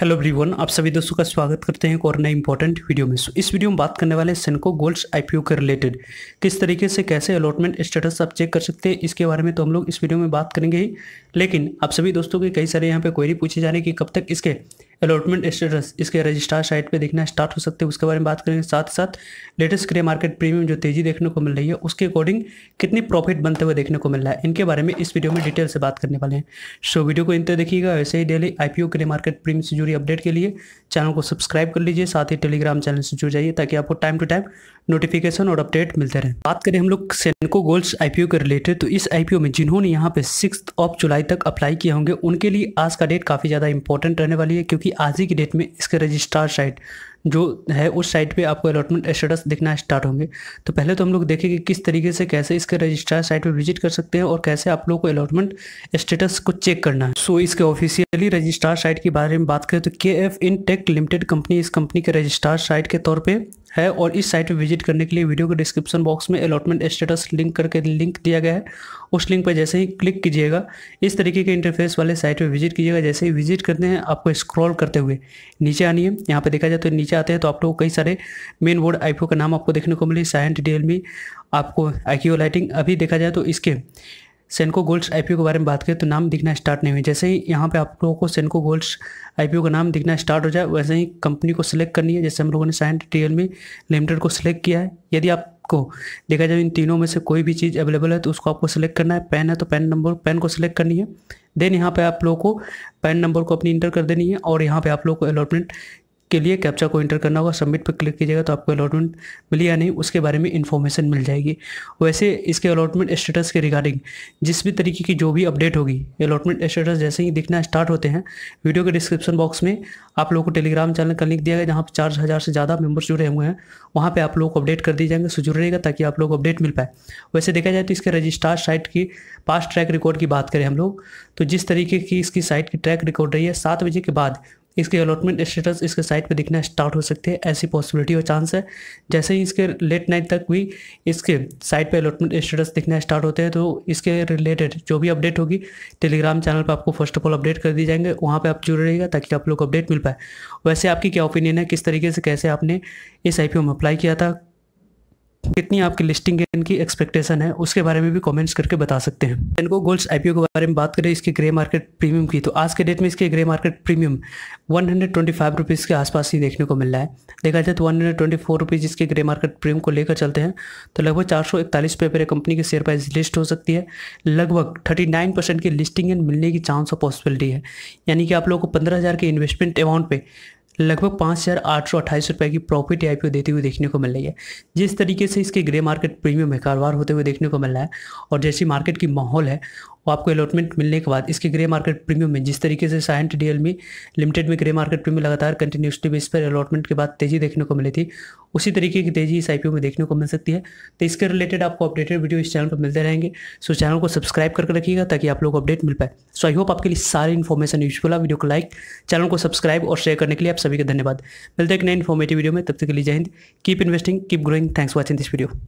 hello everyone आप सभी दोस्तों का स्वागत करते हैं एक और नए इंपॉर्टेंट वीडियो में इस वीडियो में बात करने वाले हैं सिनको गोल्ड्स आईपीओ के रिलेटेड किस तरीके से कैसे अलॉटमेंट स्टेटस आप चेक कर सकते हैं इसके बारे में तो हम लोग इस वीडियो में बात करेंगे ही लेकिन आप सभी दोस्तों के कई सारे यहाँ पे क्वेरी पूछे जा रहे हैं कि कब तक इसके अलॉटमेंट स्टेटस इसके रजिस्ट्रार साइट पे देखना स्टार्ट हो सकते हैं उसके बारे में बात करेंगे साथ साथ लेटेस्ट क्रे मार्केट प्रीमियम जो तेजी देखने को मिल रही है उसके अकॉर्डिंग कितनी प्रॉफिट बनते हुए देखने को मिल रहा है इनके बारे में इस वीडियो में डिटेल से बात करने वाले हैं सो वीडियो को इंतजार देखिएगा वैसे ही डेली आई क्रे मार्केट प्रीमियम से जुड़ी अपडेट के लिए चैनल को सब्सक्राइब कर लीजिए साथ ही टेलीग्राम चैनल से जुड़ जाइए ताकि आपको टाइम टू टाइम नोटिफिकेशन और अपडेट मिलते रहे बात करें हम लोग सेनको गोल्ड्स आईपीओ के रिलेटेड तो इस आई में जिन्होंने यहाँ पे सिक्स ऑफ जुलाई तक अप्लाई किए होंगे उनके लिए आज का डेट काफ़ी ज़्यादा इंपॉर्टेंट रहने वाली है क्योंकि कि आज ही की डेट में इसका रजिस्ट्रार साइट जो है उस साइट पे आपको अलॉटमेंट स्टेटस दिखना स्टार्ट होंगे तो पहले तो हम लोग देखेंगे किस तरीके से कैसे इसके रजिस्ट्रार साइट पे विजिट कर सकते हैं और कैसे आप लोग को अलॉटमेंट स्टेटस को चेक करना है सो so, इसके ऑफिशियली रजिस्ट्रार साइट के बारे में बात करें तो K F in tech limited company इस कंपनी के रजिस्ट्रार साइट के तौर पर है और इस साइट पर विजिट करने के लिए वीडियो के डिस्क्रिप्शन बॉक्स में अलॉटमेंट स्टेटस लिंक करके लिंक दिया गया है उस लिंक पर जैसे ही क्लिक कीजिएगा इस तरीके के इंटरफेस वाले साइट पर विजिट कीजिएगा जैसे ही विजिट करते हैं आपको स्क्रॉल करते हुए नीचे आनी है यहाँ पर देखा जाए तो नीचे नीचे आते हैं तो आप लोग कई सारे मेन बोर्ड आई का नाम आपको देखने को मिले साइंट डी e, आपको आई लाइटिंग अभी देखा जाए तो इसके सेनको गोल्ड्स आईपीओ के बारे में बात करें तो नाम दिखना स्टार्ट नहीं हुई जैसे ही यहाँ पे आप लोगों को सेनको गोल्ड्स आईपीओ का नाम दिखना स्टार्ट हो जाए वैसे ही कंपनी को सिलेक्ट करनी है जैसे हम लोगों ने साइंट टी में लिमिटेड को सिलेक्ट किया है यदि आपको देखा जाए इन तीनों में से कोई भी चीज़ अवेलेबल है तो उसको आपको सिलेक्ट करना है पेन है तो पेन नंबर पेन को सिलेक्ट करनी है देन यहाँ पर आप लोगों को पेन नंबर को अपनी इंटर कर देनी है और यहाँ पर आप लोग को अलॉटमेंट उसके लिए कैप्चा को एंटर करना होगा सबमिट पर क्लिक कीजिएगा तो आपको अलॉटमेंट मिली या नहीं उसके बारे में इन्फॉर्मेशन मिल जाएगी वैसे इसके अलॉटमेंट स्टेटस के रिगार्डिंग जिस भी तरीके की जो भी अपडेट होगी अलॉटमेंट स्टेटस जैसे ही दिखना स्टार्ट होते हैं वीडियो के डिस्क्रिप्शन बॉक्स में आप लोगों को टेलीग्राम चैनल का लिंक दिया गया जहाँ पर चार हज़ार से ज़्यादा मेम्बर्स जुड़े हुए हैं वहाँ पर आप लोग को अपडेट कर दिए जाएंगे सो रहेगा ताकि आप लोग अपडेट मिल पाए वैसे देखा जाए तो इसके रजिस्ट्रार साइट की पास ट्रैक रिकॉर्ड की बात करें हम लोग तो जिस तरीके की इसकी साइट की ट्रैक रिकॉर्ड रही है सात बजे के बाद इसके अलॉटमेंट स्टेटस इसके साइट पे दिखना स्टार्ट हो सकते हैं ऐसी पॉसिबिलिटी और चांस है जैसे ही इसके लेट नाइट तक भी इसके साइट पे अलॉटमेंट स्टेटस दिखना स्टार्ट होते हैं तो इसके रिलेटेड जो भी अपडेट होगी टेलीग्राम चैनल पर आपको फर्स्ट ऑफ ऑल अपडेट कर दी जाएंगे वहाँ पर आप जुड़े रहेगा ताकि आप लोग अपडेट मिल पाए वैसे आपकी क्या ओपिनियन है किस तरीके से कैसे आपने इस आई में अप्लाई किया था कितनी आपकी लिस्टिंग गेन की एक्सपेक्टेशन है उसके बारे में भी कमेंट्स करके बता सकते हैं इनको गोल्ड्स आईपीओ के बारे में बात करें इसके ग्रे मार्केट प्रीमियम की तो आज के डेट में इसके grey market premium one hundred के आसपास ही देखने को मिल रहा है देखा जाए तो वन हंड्रेड इसके ग्रे मार्केट प्रीमियम को लेकर चलते हैं तो लगभग चार पे मेरे कंपनी की शेयर प्राइस लिस्ट हो सकती है लगभग थर्टी की लिस्टिंग गेन मिलने की चांस ऑफ पॉसिबिलिटी है यानी कि आप लोगों को पंद्रह के इन्वेस्टमेंट अमाउंट पर लगभग पाँच हज़ार आठ सौ अट्ठाईस रुपये की प्रॉफिट आई देते हुए देखने को मिल रही है जिस तरीके से इसके ग्रे मार्केट प्रीमियम में कारोबार होते हुए देखने को मिल रहा है और जैसी मार्केट की माहौल है वो आपको अलॉटमेंट मिलने के बाद इसके ग्रे मार्केट प्रीमियम में जिस तरीके से साइंट डी में लिमिटेड में ग्रे मार्केट प्रीमियम लगातार कंटिन्यूसली बेस पर अलॉटमेंट के बाद तेज़ी देखने को मिली थी उसी तरीके की तेज़ी इस आई में देखने को मिल सकती है तो इसके रिलेटेड आपको अपडेटेड वीडियो इस चैनल पर मिलते रहेंगे सो चैनल को सब्सक्राइब करके रखिएगा ताकि आप लोग अपडेट मिल पाए सो आई होप आपके लिए सारी इन्फॉर्मेशन यूजफुल है वीडियो को लाइक चैनल को सब्सक्राइब और शेयर करने के लिए आप सभी का धन्यवाद मिलते हैं एक नए इन्फॉर्मेटिव वीडियो में तब तक के लिए जय हिंद keep investing keep growing thanks watching this video